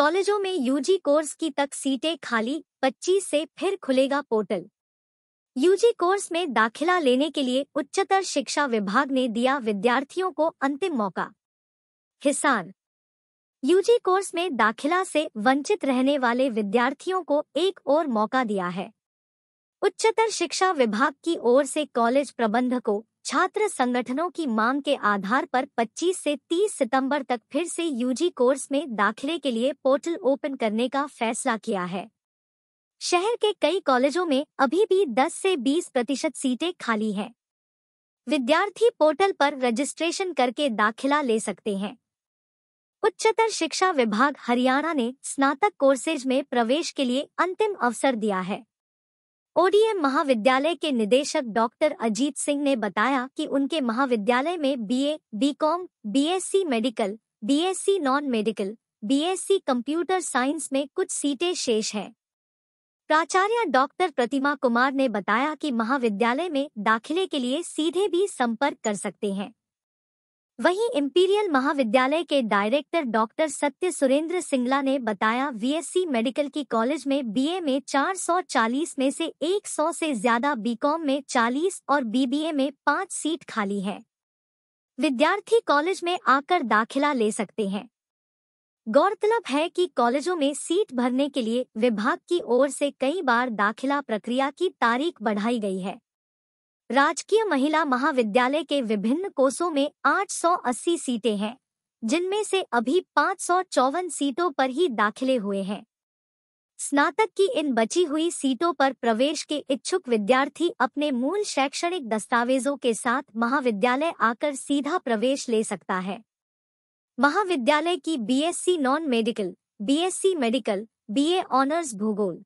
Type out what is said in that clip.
कॉलेजों में UG course की तक सीटें खाली 25 से फिर खुलेगा पोर्टल यूजी कोर्स में दाखिला लेने के लिए उच्चतर शिक्षा विभाग ने दिया विद्यार्थियों को अंतिम मौका हिसार यूजी कोर्स में दाखिला से वंचित रहने वाले विद्यार्थियों को एक और मौका दिया है उच्चतर शिक्षा विभाग की ओर से कॉलेज प्रबंधकों छात्र संगठनों की मांग के आधार पर 25 से 30 सितंबर तक फिर से यूजी कोर्स में दाखिले के लिए पोर्टल ओपन करने का फैसला किया है शहर के कई कॉलेजों में अभी भी 10 से 20 प्रतिशत सीटें खाली हैं विद्यार्थी पोर्टल पर रजिस्ट्रेशन करके दाखिला ले सकते हैं उच्चतर शिक्षा विभाग हरियाणा ने स्नातक कोर्सेज में प्रवेश के लिए अंतिम अवसर दिया है ओडीएम महाविद्यालय के निदेशक डॉक्टर अजीत सिंह ने बताया कि उनके महाविद्यालय में BA, BCom, BSc medical BSc non medical BSc computer science में कुछ सीटें शेष हैं प्राचार्य डॉक्टर प्रतिमा कुमार ने बताया कि महाविद्यालय में दाखिले के लिए सीधे भी संपर्क कर सकते हैं वहीं इम्पीरियल महाविद्यालय के डायरेक्टर डॉक्टर सत्य सुरेंद्र सिंगला ने बताया वीएससी मेडिकल की कॉलेज में बीए में 440 में से 100 से ज्यादा बीकॉम में 40 और बीबीए में 5 सीट खाली हैं। विद्यार्थी कॉलेज में आकर दाखिला ले सकते हैं गौरतलब है कि कॉलेजों में सीट भरने के लिए विभाग की ओर से कई बार दाखिला प्रक्रिया की तारीख बढ़ाई गई है राजकीय महिला महाविद्यालय के विभिन्न कोषों में 880 सीटें हैं जिनमें से अभी पाँच सीटों पर ही दाखिले हुए हैं स्नातक की इन बची हुई सीटों पर प्रवेश के इच्छुक विद्यार्थी अपने मूल शैक्षणिक दस्तावेजों के साथ महाविद्यालय आकर सीधा प्रवेश ले सकता है महाविद्यालय की BSc non medical BSc medical BA honours भूगोल